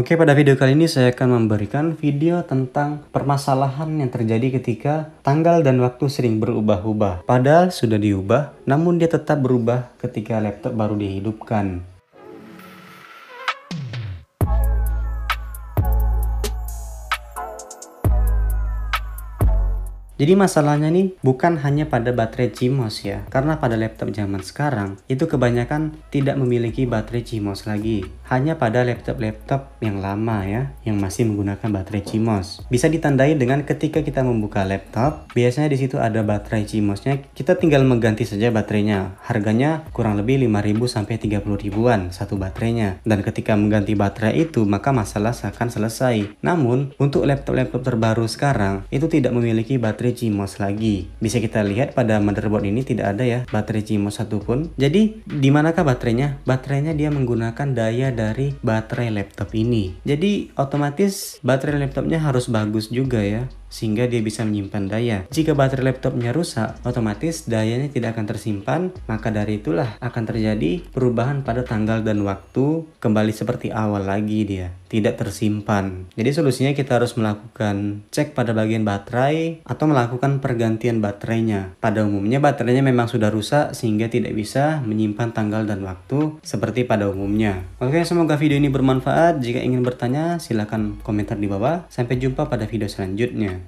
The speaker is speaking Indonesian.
Oke, pada video kali ini saya akan memberikan video tentang permasalahan yang terjadi ketika tanggal dan waktu sering berubah-ubah. Padahal sudah diubah, namun dia tetap berubah ketika laptop baru dihidupkan. Jadi masalahnya nih bukan hanya pada baterai CMOS ya, karena pada laptop zaman sekarang itu kebanyakan tidak memiliki baterai CMOS lagi. Hanya pada laptop-laptop yang lama ya, yang masih menggunakan baterai CMOS. Bisa ditandai dengan ketika kita membuka laptop, biasanya di situ ada baterai CMOS-nya, kita tinggal mengganti saja baterainya. Harganya kurang lebih 5000 sampai 30 ribuan satu baterainya. Dan ketika mengganti baterai itu, maka masalah akan selesai. Namun, untuk laptop-laptop terbaru sekarang itu tidak memiliki baterai baterai CMOS lagi. Bisa kita lihat pada motherboard ini tidak ada ya baterai CMOS satupun. Jadi, di manakah baterainya? Baterainya dia menggunakan daya dari baterai laptop ini. Jadi, otomatis baterai laptopnya harus bagus juga ya sehingga dia bisa menyimpan daya. Jika baterai laptopnya rusak, otomatis dayanya tidak akan tersimpan, maka dari itulah akan terjadi perubahan pada tanggal dan waktu kembali seperti awal lagi dia tidak tersimpan. Jadi solusinya kita harus melakukan cek pada bagian baterai atau melakukan pergantian baterainya. Pada umumnya baterainya memang sudah rusak sehingga tidak bisa menyimpan tanggal dan waktu seperti pada umumnya. Oke, semoga video ini bermanfaat. Jika ingin bertanya silahkan komentar di bawah. Sampai jumpa pada video selanjutnya.